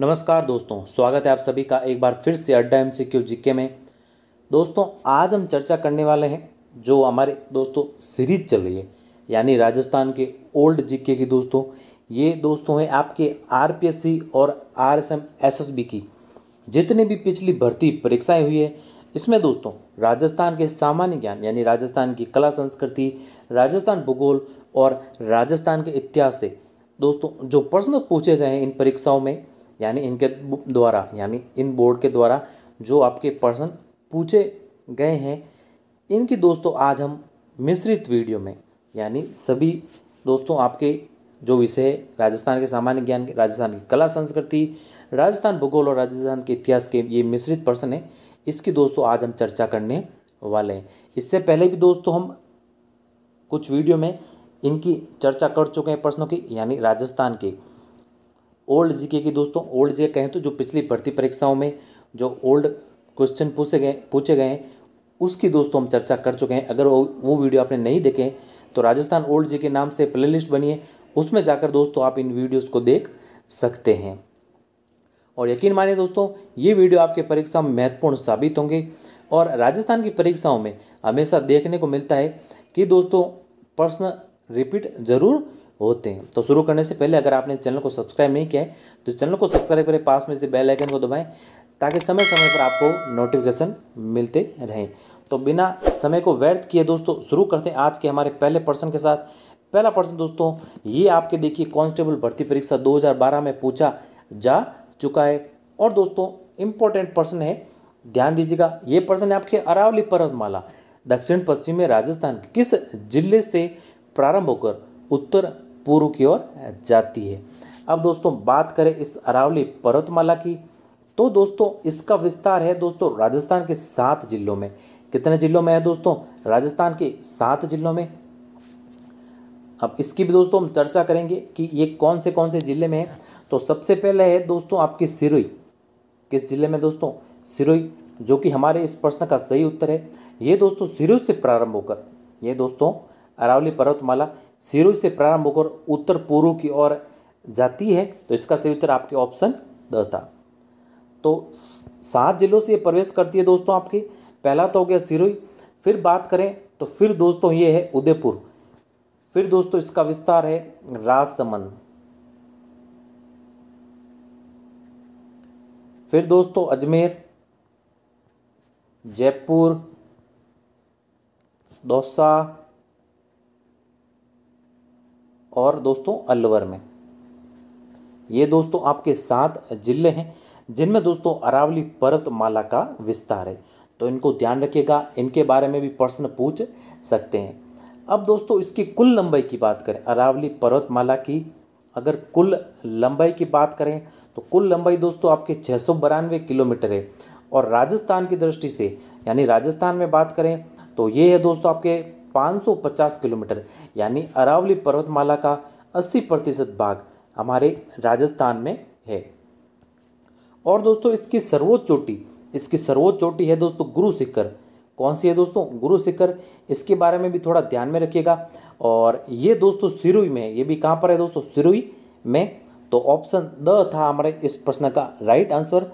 नमस्कार दोस्तों स्वागत है आप सभी का एक बार फिर से अड्डा एम सी क्यू जीके में दोस्तों आज हम चर्चा करने वाले हैं जो हमारे दोस्तों सीरीज चल रही है यानी राजस्थान के ओल्ड जीके की दोस्तों ये दोस्तों हैं आपके आर और आर एस की जितने भी पिछली भर्ती परीक्षाएं हुई है इसमें दोस्तों राजस्थान के सामान्य ज्ञान यानी राजस्थान की कला संस्कृति राजस्थान भूगोल और राजस्थान के इतिहास से दोस्तों जो प्रश्न पूछे गए हैं इन परीक्षाओं में यानी इनके द्वारा यानी इन बोर्ड के द्वारा जो आपके प्रश्न पूछे गए हैं इनकी दोस्तों आज हम मिश्रित वीडियो में यानी सभी दोस्तों आपके जो विषय राजस्थान के सामान्य ज्ञान के राजस्थान की कला संस्कृति राजस्थान भूगोल और राजस्थान के इतिहास के ये मिश्रित प्रश्न है इसकी दोस्तों आज हम चर्चा करने वाले हैं इससे पहले भी दोस्तों हम कुछ वीडियो में इनकी चर्चा कर चुके हैं प्रश्नों की यानी राजस्थान के ओल्ड जीके की दोस्तों ओल्ड जीके कहें तो जो पिछली भर्ती परीक्षाओं में जो ओल्ड क्वेश्चन पूछे गए पूछे गए हैं उसकी दोस्तों हम चर्चा कर चुके हैं अगर वो वो वीडियो आपने नहीं देखे तो राजस्थान ओल्ड जी के नाम से लिस्ट बनी है उसमें जाकर दोस्तों आप इन वीडियोज़ को देख सकते हैं और यकीन मानिए दोस्तों ये वीडियो आपके परीक्षा में महत्वपूर्ण साबित होंगे और राजस्थान की परीक्षाओं में हमेशा देखने को मिलता है कि दोस्तों प्रश्न रिपीट ज़रूर होते हैं तो शुरू करने से पहले अगर आपने चैनल को सब्सक्राइब नहीं किया है तो चैनल को सब्सक्राइब करें पास में से बेल आइकन को दबाएं ताकि समय समय पर आपको नोटिफिकेशन मिलते रहें तो बिना समय को व्यर्थ किए दोस्तों शुरू करते हैं आज के हमारे पहले पर्सन के साथ पहला पर्सन दोस्तों ये आपके देखिए कॉन्स्टेबल भर्ती परीक्षा दो में पूछा जा चुका है और दोस्तों इम्पोर्टेंट पर्सन है ध्यान दीजिएगा ये पर्सन है आपके अरावली पर्वतमाला दक्षिण पश्चिम में राजस्थान किस जिले से प्रारंभ होकर उत्तर पूर्व की ओर जाती है अब दोस्तों बात करें इस अरावली पर्वतमाला की तो दोस्तों इसका विस्तार है दोस्तों राजस्थान के सात जिलों में कितने जिलों में है दोस्तों राजस्थान के सात जिलों में अब इसकी भी दोस्तों हम चर्चा करेंगे कि ये कौन से कौन से ज़िले में है तो सबसे पहले है दोस्तों आपकी सिरोई किस ज़िले में दोस्तों सिरोई जो कि हमारे इस प्रश्न का सही उत्तर है ये दोस्तों सिरोई से प्रारंभ होकर ये दोस्तों अरावली पर्वतमाला सिरोही से प्रारंभ होकर उत्तर पूर्व की ओर जाती है तो इसका सही उत्तर आपके ऑप्शन द था तो सात जिलों से प्रवेश करती है दोस्तों आपकी पहला तो हो गया सिरोही फिर बात करें तो फिर दोस्तों ये है उदयपुर फिर दोस्तों इसका विस्तार है राजसमंद फिर दोस्तों अजमेर जयपुर दौसा और दोस्तों अलवर में ये दोस्तों आपके सात जिले हैं जिनमें दोस्तों अरावली पर्वतमाला का विस्तार है तो इनको ध्यान रखिएगा इनके बारे में भी प्रश्न पूछ सकते हैं अब दोस्तों इसकी कुल लंबाई की बात करें अरावली पर्वतमाला की अगर कुल लंबाई की बात करें तो कुल लंबाई दोस्तों आपके छः किलोमीटर है और राजस्थान की दृष्टि से यानी राजस्थान में बात करें तो ये है दोस्तों आपके 550 किलोमीटर यानी अरावली पर्वतमाला का 80 प्रतिशत भाग हमारे राजस्थान में है और दोस्तों इसकी सर्वोच्च चोटी इसकी सर्वोच्च चोटी है दोस्तों गुरु शिखर कौन सी है दोस्तों गुरु शिखर इसके बारे में भी थोड़ा ध्यान में रखिएगा और ये दोस्तों सिरुई में ये भी कहाँ पर है दोस्तों सिरुई में तो ऑप्शन द था हमारे इस प्रश्न का राइट आंसर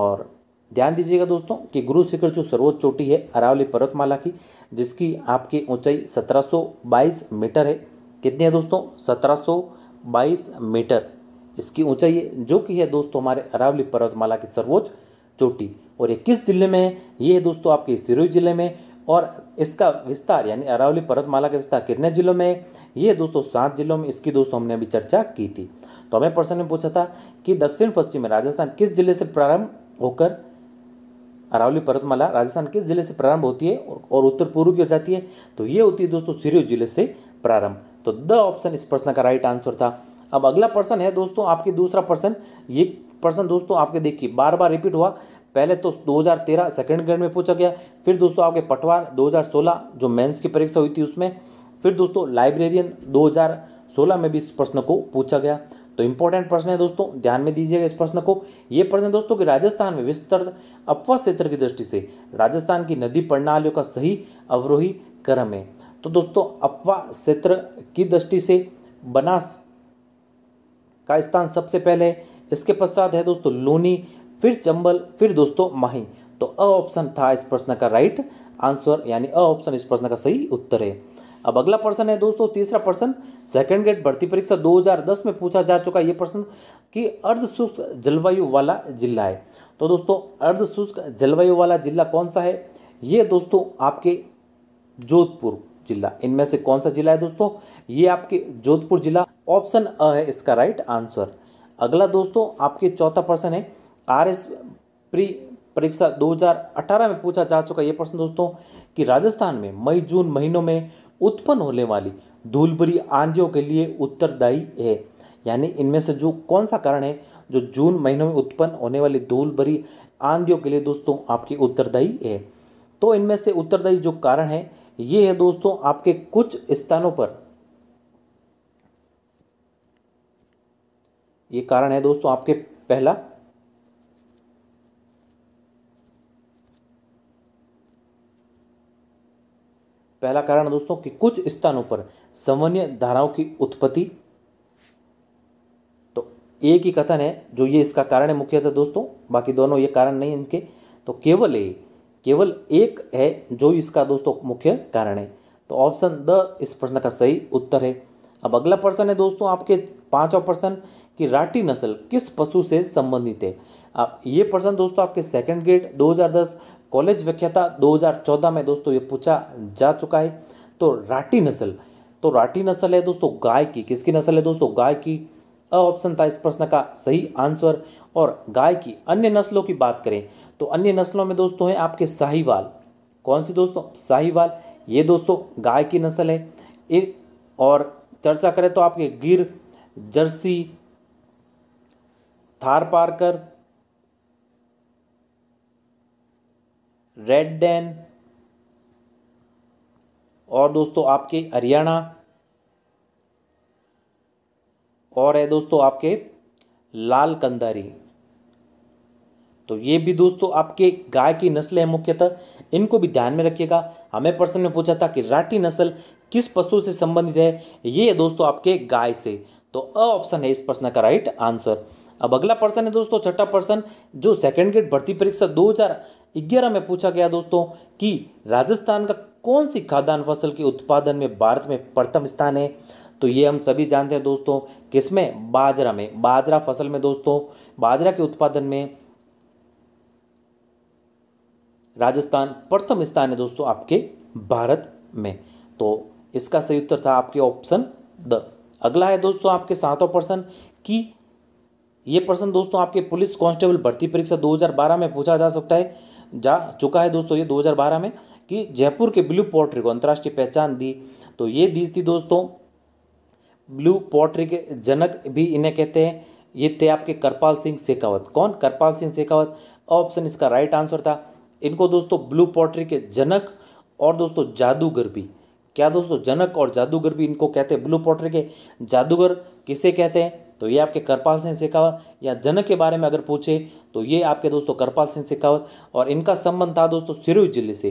और ध्यान दीजिएगा दोस्तों कि गुरु शिखर जो सर्वोच्च चोटी है अरावली पर्वतमाला की जिसकी आपकी ऊंचाई 1722 मीटर है कितनी है दोस्तों 1722 मीटर इसकी ऊंचाई है जो कि है दोस्तों हमारे अरावली पर्वतमाला की सर्वोच्च चोटी और ये किस जिले में है ये है दोस्तों आपके सिरोही जिले में और इसका विस्तार यानी अरावली पर्वतमाला का विस्तार कितने जिलों में है ये दोस्तों सात जिलों में इसकी दोस्तों हमने अभी चर्चा की थी तो हमें प्रश्न ने पूछा था कि दक्षिण पश्चिम में राजस्थान किस जिले से प्रारंभ होकर अरावली पर्वतमाला राजस्थान किस जिले से प्रारंभ होती है और उत्तर पूर्व की ओर जाती है तो ये होती है दोस्तों सिरोही जिले से प्रारंभ तो द ऑप्शन इस प्रश्न का राइट आंसर था अब अगला प्रश्न है दोस्तों आपके दूसरा प्रश्न ये प्रश्न दोस्तों आपके देखिए बार बार रिपीट हुआ पहले तो 2013 सेकंड ग्रेड में पूछा गया फिर दोस्तों आपके पटवार 2016 जो मेंस की परीक्षा हुई थी उसमें फिर दोस्तों लाइब्रेरियन 2016 में भी इस प्रश्न को पूछा गया तो इंपॉर्टेंट प्रश्न है दोस्तों ध्यान में दीजिएगा इस प्रश्न को ये प्रश्न दोस्तों कि राजस्थान में विस्तृत अपवा क्षेत्र की दृष्टि से राजस्थान की नदी प्रणालियों का सही अवरोही क्रम है तो दोस्तों अपवा क्षेत्र की दृष्टि से बनास का स्थान सबसे पहले है इसके पश्चात है दोस्तों लोनी फिर चंबल फिर दोस्तों माही तो अ ऑप्शन था इस प्रश्न का राइट आंसर यानी अ ऑप्शन इस प्रश्न का सही उत्तर है अब अगला प्रश्न है दोस्तों तीसरा प्रश्न सेकंड ग्रेड भर्ती परीक्षा 2010 में पूछा जा चुका ये प्रश्न कि अर्ध शुष्क जलवायु वाला जिला है तो दोस्तों अर्ध शुष्क जलवायु वाला जिला कौन सा है ये दोस्तों आपके जोधपुर जिला इनमें से कौन सा जिला है दोस्तों ये आपके जोधपुर जिला ऑप्शन अ है इसका राइट आंसर अगला दोस्तों आपके चौथा प्रश्न है आर एस प्री परीक्षा 2018 में पूछा जा चुका ये प्रश्न दोस्तों कि राजस्थान में मई जून महीनों में उत्पन्न होने वाली धूल भरी आंधियों के लिए उत्तरदायी है यानी इनमें से जो कौन सा कारण है जो जून महीनों में उत्पन्न होने वाली धूल भरी आंधियों के लिए दोस्तों आपकी उत्तरदायी है तो इनमें से उत्तरदायी जो कारण है ये है दोस्तों आपके कुछ स्थानों पर ये कारण है दोस्तों आपके पहला पहला कारण दोस्तों कि कुछ स्थानों पर समन्वय धाराओं की उत्पत्ति तो एक ही कथन है जो ये इसका कारण है मुख्यतः दोस्तों बाकी दोनों ये कारण नहीं इनके तो केवल ये केवल एक है जो इसका दोस्तों मुख्य कारण है तो ऑप्शन द इस प्रश्न का सही उत्तर है अब अगला प्रश्न है दोस्तों आपके पांचवा प्रश्न कि राठी नस्ल किस पशु से संबंधित है आप ये प्रश्न दोस्तों आपके सेकंड ग्रेड 2010 कॉलेज व्याख्याता 2014 में दोस्तों ये पूछा जा चुका है तो राठी नस्ल तो राठी नस्ल है दोस्तों गाय की किसकी नस्ल है दोस्तों गाय की अ ऑप्शन था इस प्रश्न का सही आंसर और गाय की अन्य नस्लों की बात करें तो अन्य नस्लों में दोस्तों हैं आपके साहिवाल कौन सी दोस्तों साहिवाल ये दोस्तों गाय की नस्ल है एक और चर्चा करें तो आपके Gir Jersey Tharparkar red Dane और दोस्तों आपके हरियाणा और है दोस्तों आपके लाल कंदारी तो ये भी दोस्तों आपके गाय की नस्ल है मुख्यतः इनको भी ध्यान में रखिएगा हमें पर्सन ने पूछा था कि राठी नस्ल किस पशु से संबंधित है ये है दोस्तों आपके गाय से तो अ ऑप्शन है इस प्रश्न का राइट आंसर अब अगला पर्सन है दोस्तों छठा पर्सन जो सेकेंड ग्रेड भर्ती परीक्षा 2011 में पूछा गया दोस्तों कि राजस्थान का कौन सी खाद्यान्न फसल के उत्पादन में भारत में प्रथम स्थान है तो ये हम सभी जानते हैं दोस्तों किसमें बाजरा में बाजरा फसल में दोस्तों बाजरा के उत्पादन में राजस्थान प्रथम स्थान है दोस्तों आपके भारत में तो इसका सही उत्तर था आपके ऑप्शन द अगला है दोस्तों आपके सातों पर्सन की ये प्रश्न दोस्तों आपके पुलिस कांस्टेबल भर्ती परीक्षा 2012 में पूछा जा सकता है जा चुका है दोस्तों ये 2012 में कि जयपुर के ब्लू पोर्ट्री को अंतर्राष्ट्रीय पहचान दी तो ये दी थी दोस्तों ब्लू पोर्ट्री के जनक भी इन्हें कहते हैं ये थे आपके करपाल सिंह शेखावत कौन करपाल सिंह शेखावत ऑप्शन इसका राइट आंसर था इनको दोस्तों ब्लू पोर्ट्री के जनक और दोस्तों जादूगर भी क्या दोस्तों जनक और जादूगर भी इनको कहते हैं ब्लू पोर्ट्री के जादूगर किसे कहते हैं तो ये आपके करपाल सिंह शेखावत या जनक के बारे में अगर पूछे तो ये आपके दोस्तों करपाल सिंह शेखावत और इनका संबंध था दोस्तों सिरोही जिले से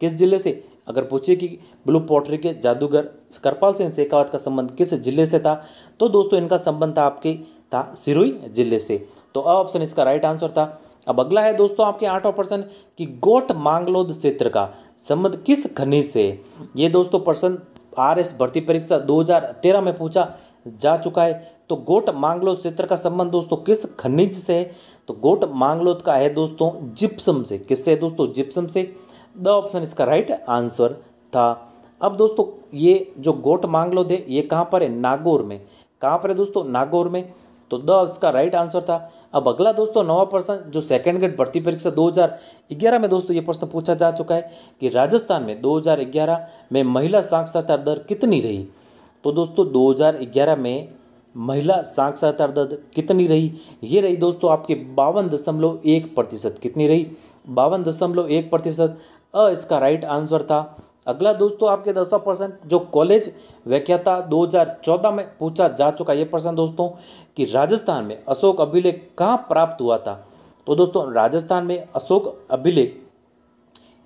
किस जिले से अगर पूछे कि ब्लू पॉटरी के जादूगर करपाल सिंह शेखावत का संबंध किस जिले से था तो दोस्तों इनका संबंध था आपके था सिरोही जिले से तो ऑप्शन इसका राइट आंसर था अब अगला है दोस्तों आपके आठ प्रश्न कि गोट मांगलोद क्षेत्र का संबंध किस खनिज से ये दोस्तों प्रश्न आर एस भर्ती परीक्षा 2013 में पूछा जा चुका है तो गोट मांगलोद क्षेत्र का संबंध दोस्तों किस खनिज से है तो गोट मांगलोद का है दोस्तों जिप्सम से किससे है दोस्तों जिप्सम से द ऑप्शन इसका राइट आंसर था अब दोस्तों ये जो गोट मांगलोद है ये कहाँ पर है नागौर में कहाँ पर है दोस्तों नागौर में तो द इसका राइट आंसर था अब अगला दोस्तों नवा प्रश्न जो सेकंड ग्रेड भर्ती परीक्षा 2011 में दोस्तों ये प्रश्न पूछा जा चुका है कि राजस्थान में 2011 में महिला साक्षरता दर कितनी रही तो दोस्तों 2011 में महिला साक्षरता दर कितनी रही ये रही दोस्तों आपके बावन दशमलव एक प्रतिशत कितनी रही बावन दशमलव एक प्रतिशत अ इसका राइट आंसर था अगला दोस्तों आपके दसवा प्रश्न जो कॉलेज व्याख्याता 2014 में पूछा जा चुका ये प्रश्न दोस्तों कि राजस्थान में अशोक अभिलेख कहाँ प्राप्त हुआ था तो दोस्तों राजस्थान में अशोक अभिलेख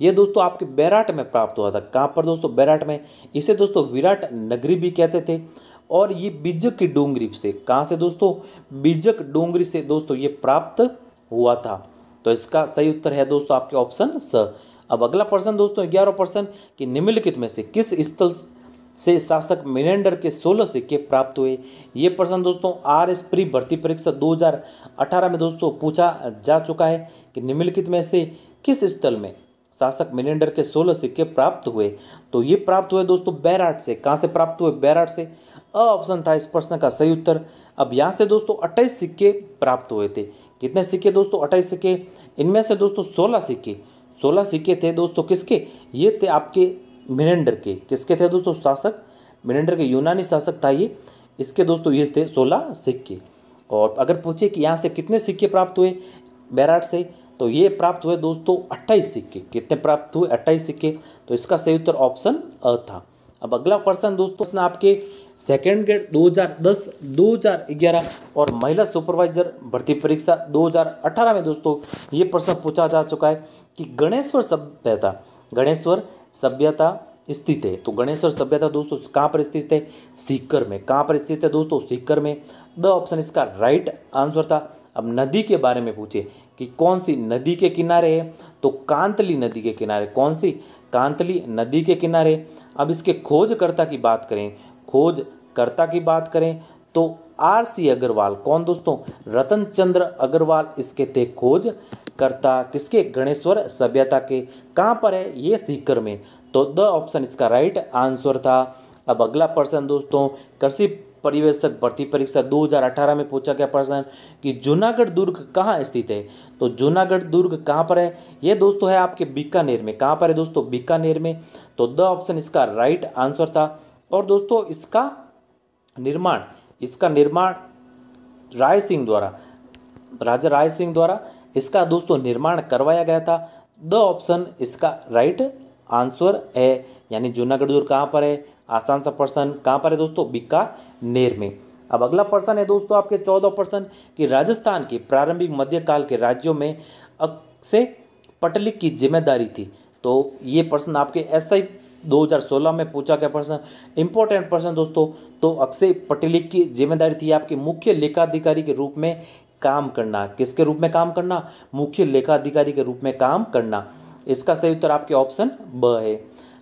ये दोस्तों आपके बैराट में प्राप्त हुआ था कहाँ पर दोस्तों बैराट में इसे दोस्तों विराट नगरी भी कहते थे और ये बिजक की डोंगरी से कहाँ से दोस्तों बिजक डोंगरी से दोस्तों ये प्राप्त हुआ था तो इसका सही उत्तर है दोस्तों आपके ऑप्शन स अब अगला प्रश्न दोस्तों ग्यारह प्रश्न कि निम्नलिखित में से किस स्थल से शासक मिनेंडर के 16 सिक्के प्राप्त हुए ये प्रश्न दोस्तों आर एस प्री भर्ती परीक्षा 2018 में दोस्तों पूछा जा चुका है कि निम्नलिखित में से किस स्थल में शासक मिनेंडर के 16 सिक्के प्राप्त हुए तो ये प्राप्त हुए दोस्तों बैराट से कहाँ से प्राप्त हुए बैराट से अ ऑप्शन था इस प्रश्न का सही उत्तर अब यहाँ से दोस्तों अट्ठाईस सिक्के प्राप्त हुए थे कितने सिक्के दोस्तों अट्ठाईस सिक्के इनमें से दोस्तों सोलह सिक्के सोलह सिक्के थे दोस्तों किसके ये थे आपके मिनेंडर के किसके थे दोस्तों शासक मिनेंडर के यूनानी शासक था ये इसके दोस्तों ये थे सोलह सिक्के और अगर पूछे कि यहाँ से कितने सिक्के प्राप्त हुए बैराट से तो ये प्राप्त हुए दोस्तों अट्ठाईस सिक्के कितने प्राप्त हुए अट्ठाईस सिक्के तो इसका सही उत्तर ऑप्शन अ था अब अगला प्रश्न दोस्तों आपके सेकेंड ग्रेड 2010, 2011 और महिला सुपरवाइजर भर्ती परीक्षा 2018 में दोस्तों ये प्रश्न पूछा जा चुका है कि गणेश्वर सभ्यता गणेश्वर सभ्यता स्थित है तो गणेश्वर सभ्यता दोस्तों कहाँ पर स्थित है सीकर में कहाँ पर स्थित है दोस्तों सीकर में द ऑप्शन इसका राइट आंसर था अब नदी के बारे में पूछे कि कौन सी नदी के किनारे है तो कांतली नदी के किनारे कौन सी कांतली नदी के किनारे अब इसके खोजकर्ता की बात करें खोजकर्ता की बात करें तो आर सी अग्रवाल कौन दोस्तों रतन चंद्र अग्रवाल इसके थे खोज करता किसके गणेश्वर सभ्यता के कहाँ पर है ये सीकर में तो द ऑप्शन इसका राइट आंसर था अब अगला प्रश्न दोस्तों कृषि परिवेशक भर्ती परीक्षा 2018 में पूछा गया प्रश्न कि जूनागढ़ दुर्ग कहाँ स्थित है तो जूनागढ़ दुर्ग कहाँ पर है ये दोस्तों है आपके बीकानेर में कहाँ पर है दोस्तों बीकानेर में तो द ऑप्शन इसका राइट आंसर था और दोस्तों इसका निर्माण इसका निर्माण राय सिंह द्वारा राजा राय सिंह द्वारा इसका दोस्तों निर्माण करवाया गया था द ऑप्शन इसका राइट आंसर है यानी जूनागढ़ दुर्ग कहाँ पर है आसान सा पर्सन कहाँ पर है दोस्तों बीकानेर में अब अगला पर्सन है दोस्तों आपके चौदह पर्सन कि राजस्थान के प्रारंभिक मध्यकाल के राज्यों में अक्से पटलिक की जिम्मेदारी थी तो ये पर्सन आपके एस ही 2016 में पूछा गया प्रश्न इंपॉर्टेंट प्रश्न दोस्तों तो अक्षय पटेल की जिम्मेदारी थी आपके मुख्य लेखाधिकारी के रूप में काम करना किसके रूप में काम करना मुख्य लेखाधिकारी के रूप में काम करना इसका सही उत्तर आपके ऑप्शन ब है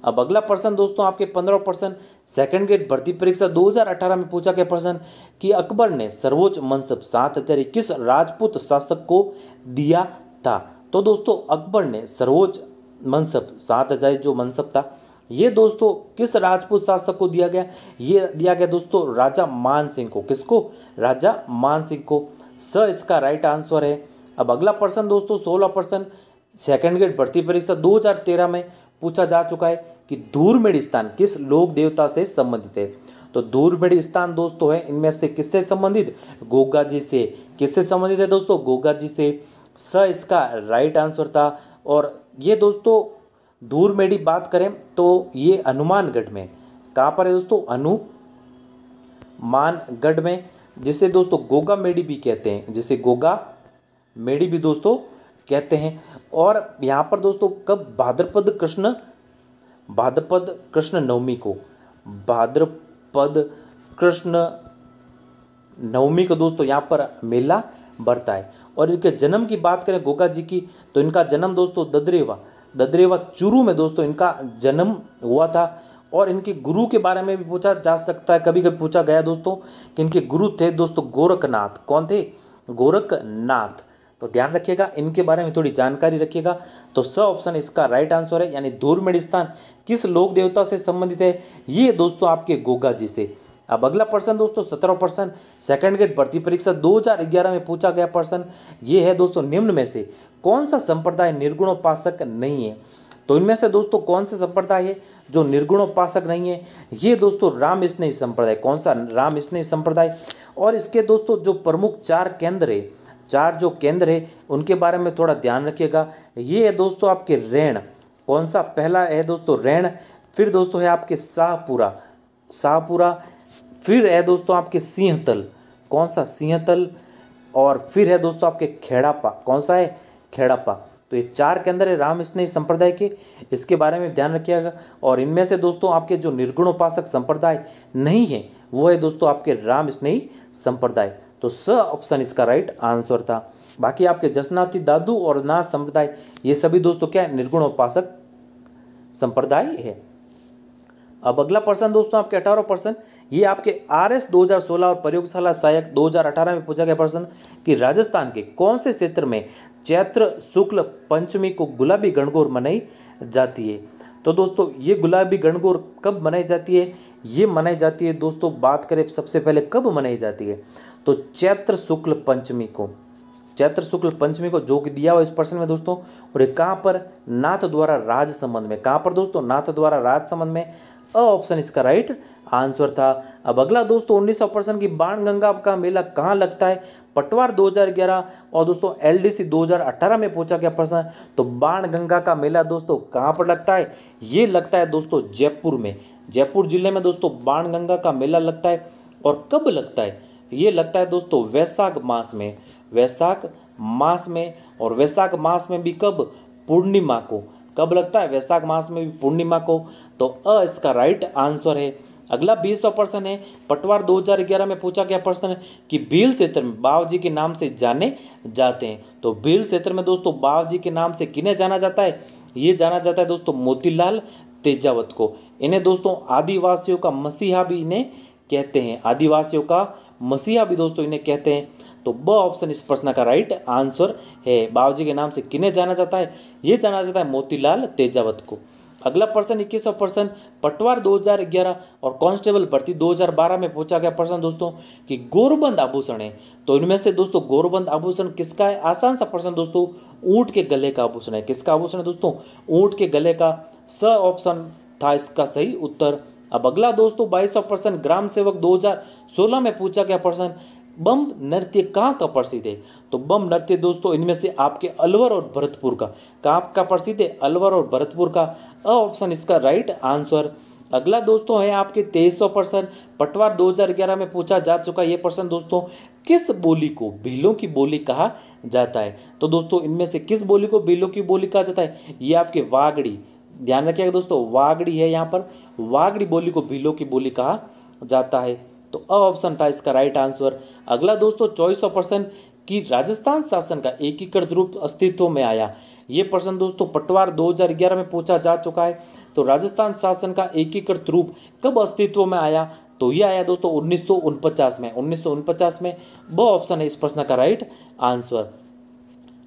अब अगला प्रश्न दोस्तों आपके पंद्रह प्रश्न सेकेंड ग्रेड भर्ती परीक्षा 2018 में पूछा गया प्रश्न कि अकबर ने सर्वोच्च मनसब सात हजार इक्कीस राजपूत शासक को दिया था तो दोस्तों अकबर ने सर्वोच्च मनसब सात हजार जो मनसब था ये दोस्तों किस राजपूत शासक को दिया गया ये दिया गया दोस्तों राजा मान सिंह को किसको राजा मान सिंह को स इसका राइट आंसर है अब अगला प्रश्न दोस्तों सोलह प्रश्न सेकेंड ग्रेड भर्ती परीक्षा 2013 में पूछा जा चुका है कि धूरमेढ़ स्थान किस लोक देवता से संबंधित है तो धूरमेढ़ स्थान दोस्तों है इनमें से किससे संबंधित गोगा जी से किससे संबंधित है दोस्तों गोगा जी से स इसका राइट आंसर था और ये दोस्तों दूर में बात करें तो ये अनुमानगढ़ में कहाँ पर है दोस्तों अनु मानगढ़ में जिसे दोस्तों गोगा मेडी भी कहते हैं जिसे गोगा मेडी भी दोस्तों कहते हैं और यहाँ पर दोस्तों कब भाद्रपद कृष्ण भाद्रपद कृष्ण नवमी को भाद्रपद कृष्ण नवमी को दोस्तों यहाँ पर मेला बढ़ता है और इनके जन्म की बात करें गोगा जी की तो इनका जन्म दोस्तों ददरेवा ददरेवा चूरू में दोस्तों इनका जन्म हुआ था और इनके गुरु के बारे में भी पूछा जा सकता है कभी कभी पूछा गया दोस्तों कि इनके गुरु थे दोस्तों गोरखनाथ कौन थे गोरखनाथ तो ध्यान रखिएगा इनके बारे में थोड़ी जानकारी रखिएगा तो स ऑप्शन इसका राइट आंसर है यानी स्थान किस लोक देवता से संबंधित है ये दोस्तों आपके गोगा जी से अब अगला प्रश्न दोस्तों सत्रह प्रश्न सेकंड ग्रेड भर्ती परीक्षा 2011 में पूछा गया प्रश्न ये है दोस्तों निम्न में से कौन सा संप्रदाय निर्गुणोपासक नहीं है तो इनमें से दोस्तों कौन सा संप्रदाय है जो निर्गुणोपासक नहीं है ये दोस्तों राम स्नेही संप्रदाय कौन सा राम स्नेही संप्रदाय और इसके दोस्तों जो प्रमुख चार केंद्र है चार जो केंद्र है उनके बारे में थोड़ा ध्यान रखिएगा ये है दोस्तों आपके रैण कौन सा पहला है दोस्तों रैण फिर दोस्तों है आपके शाहपुरा शाहपुरा फिर है दोस्तों आपके सिंह तल कौन सा सिंह तल और फिर है दोस्तों आपके खेड़ापा कौन सा है खेड़ापा तो ये चार के अंदर है राम स्नेही संप्रदाय के इसके बारे में ध्यान रखिएगा और इनमें से दोस्तों आपके जो निर्गुणोपासक संप्रदाय नहीं है वो है दोस्तों आपके राम स्नेही संप्रदाय तो स ऑप्शन इसका राइट आंसर था बाकी आपके जसनाथी दादू और नाथ संप्रदाय ये सभी दोस्तों क्या निर्गुणोपासक संप्रदाय है अब अगला प्रश्न दोस्तों आपके अठारह प्रश्न ये आपके आर एस दो हजार सोलह और प्रयोगशाला सहायक दो हजार अठारह में पूछा गया प्रश्न कि राजस्थान के कौन से क्षेत्र में चैत्र शुक्ल पंचमी को गुलाबी गणगौर मनाई जाती है तो दोस्तों ये गुलाबी गणगौर कब मनाई जाती है ये मनाई जाती है दोस्तों बात करें सबसे पहले कब मनाई जाती है तो चैत्र शुक्ल पंचमी को चैत्र शुक्ल पंचमी को जो कि दिया हुआ इस प्रश्न में दोस्तों और ये कहाँ पर नाथ द्वारा राज संबंध में कहाँ पर दोस्तों नाथ द्वारा राज संबंध में ऑप्शन इसका राइट आंसर था अब अगला दोस्तों उन्नीस सौ परसेंट की बाण गंगा का मेला कहाँ लगता है पटवार 2011 और दोस्तों एलडीसी 2018 में पूछा गया प्रश्न तो बाण गंगा का मेला दोस्तों कहाँ पर लगता है ये लगता है दोस्तों जयपुर में जयपुर जिले में दोस्तों बाण गंगा का मेला लगता है और कब लगता है ये लगता है दोस्तों वैशाख मास में वैशाख मास में और वैशाख मास में भी कब पूर्णिमा को कब लगता है वैशाख मास में भी पूर्णिमा को तो अ इसका राइट आंसर है अगला बीसवा प्रश्न है पटवार 2011 में पूछा गया प्रश्न है कि भील क्षेत्र में बाबूजी के नाम से जाने जाते हैं तो भील क्षेत्र में दोस्तों बाबूजी के नाम से किन्हें जाना जाता है ये जाना जाता है दोस्तों मोतीलाल तेजावत को इन्हें दोस्तों आदिवासियों का मसीहा भी इन्हें कहते हैं आदिवासियों का मसीहा भी दोस्तों इन्हें कहते हैं तो ब ऑप्शन इस प्रश्न का राइट आंसर है बाबूजी के नाम से किन्हें जाना जाता है ये जाना जाता है मोतीलाल तेजावत को अगला प्रश्न इक्कीसवा प्रश्न पटवार 2011 और कांस्टेबल भर्ती 2012 में पूछा गया प्रश्न दोस्तों कि गोरबंद आभूषण है तो इनमें से दोस्तों गोरबंद आभूषण किसका है आसान सा प्रश्न दोस्तों ऊंट के गले का आभूषण है किसका आभूषण है दोस्तों ऊंट के गले का स ऑप्शन था इसका सही उत्तर अब अगला दोस्तों बाईसवा पर्सन ग्राम सेवक दो में पूछा गया प्रश्न बम नृत्य कहाँ का प्रसिद्ध है तो बम नृत्य दोस्तों इनमें से आपके अलवर और भरतपुर का कहाँ का प्रसिद्ध है अलवर और भरतपुर का अ ऑप्शन इसका राइट आंसर अगला दोस्तों है आपके तेईस सौ पटवार 2011 में पूछा जा चुका यह प्रश्न दोस्तों किस बोली को भीलों की बोली कहा जाता है तो दोस्तों इनमें से किस बोली को भीलों की बोली कहा जाता है ये आपके वागड़ी ध्यान रखिएगा दोस्तों वागड़ी है यहाँ पर वागड़ी बोली को भीलों की बोली कहा जाता है तो अ ऑप्शन था इसका राइट आंसर अगला दोस्तों चॉइस ऑफ पर्सन कि राजस्थान शासन का एकीकृत रूप अस्तित्व में आया ये प्रश्न दोस्तों पटवार 2011 में पूछा जा चुका है तो राजस्थान शासन का एकीकृत रूप कब अस्तित्व में आया तो ये आया दोस्तों उन्नीस में उन्नीस में ब ऑप्शन है इस प्रश्न का राइट आंसर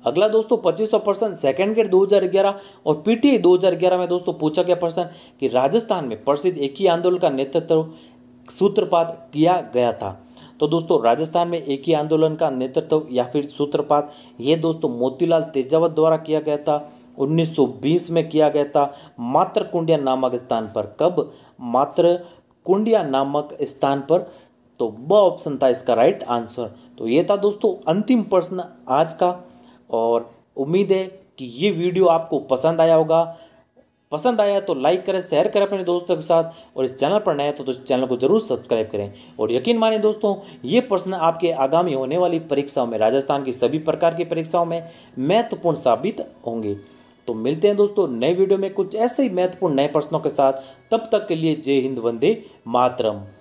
अगला दोस्तों पच्चीस सौ परसेंट सेकेंड ग्रेड 2011 और पीटीए 2011 में दोस्तों पूछा गया प्रश्न कि राजस्थान में प्रसिद्ध एक ही आंदोलन का नेतृत्व सूत्रपात किया गया था तो दोस्तों राजस्थान में एक ही आंदोलन का नेतृत्व या फिर सूत्रपात ये दोस्तों मोतीलाल तेजावत द्वारा किया गया था 1920 में किया गया था मात्र कुंडिया नामक स्थान पर कब मात्र कुंडिया नामक स्थान पर तो ब ऑप्शन था इसका राइट आंसर तो ये था दोस्तों अंतिम प्रश्न आज का और उम्मीद है कि ये वीडियो आपको पसंद आया होगा पसंद आया तो लाइक करें शेयर करें अपने दोस्तों के साथ और इस चैनल पर नए तो, तो इस चैनल को जरूर सब्सक्राइब करें और यकीन माने दोस्तों ये प्रश्न आपके आगामी होने वाली परीक्षाओं में राजस्थान की सभी प्रकार की परीक्षाओं में महत्वपूर्ण साबित होंगे तो मिलते हैं दोस्तों नए वीडियो में कुछ ऐसे ही महत्वपूर्ण नए प्रश्नों के साथ तब तक के लिए जय हिंद वंदे मातरम